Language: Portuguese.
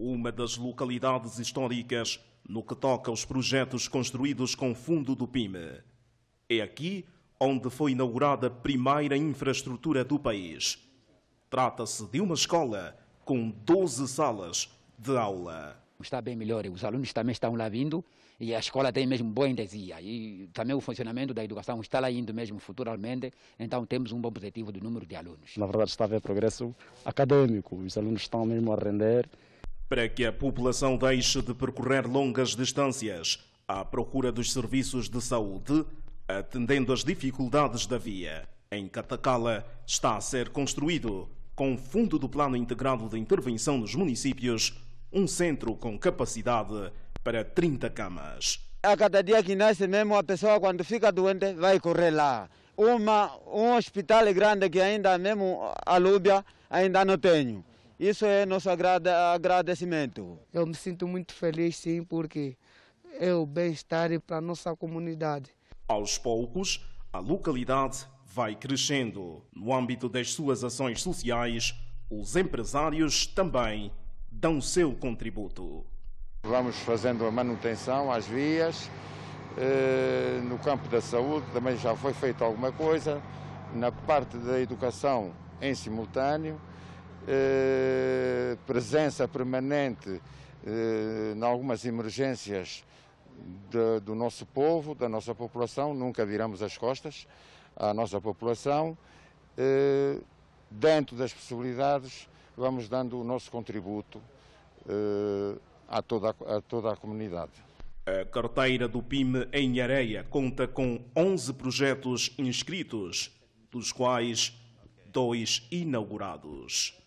uma das localidades históricas no que toca aos projetos construídos com fundo do PIME. É aqui onde foi inaugurada a primeira infraestrutura do país. Trata-se de uma escola com 12 salas de aula. Está bem melhor, os alunos também estão lá vindo e a escola tem mesmo boa endesia. E também o funcionamento da educação está lá indo mesmo futuramente, então temos um bom objetivo do número de alunos. Na verdade está a haver progresso acadêmico, os alunos estão mesmo a render para que a população deixe de percorrer longas distâncias à procura dos serviços de saúde, atendendo às dificuldades da via. Em Catacala está a ser construído, com fundo do Plano Integrado de Intervenção nos Municípios, um centro com capacidade para 30 camas. A cada dia que nasce mesmo, a pessoa quando fica doente vai correr lá. Uma, um hospital grande que ainda mesmo a Lúbia ainda não tenho. Isso é nosso agradecimento. Eu me sinto muito feliz, sim, porque é o bem-estar para a nossa comunidade. Aos poucos, a localidade vai crescendo. No âmbito das suas ações sociais, os empresários também dão seu contributo. Vamos fazendo a manutenção às vias. Eh, no campo da saúde também já foi feita alguma coisa. Na parte da educação, em simultâneo, eh, presença permanente eh, em algumas emergências de, do nosso povo, da nossa população, nunca viramos as costas à nossa população. Eh, dentro das possibilidades, vamos dando o nosso contributo a toda a, a toda a comunidade. A carteira do PIME em Areia conta com 11 projetos inscritos, dos quais dois inaugurados.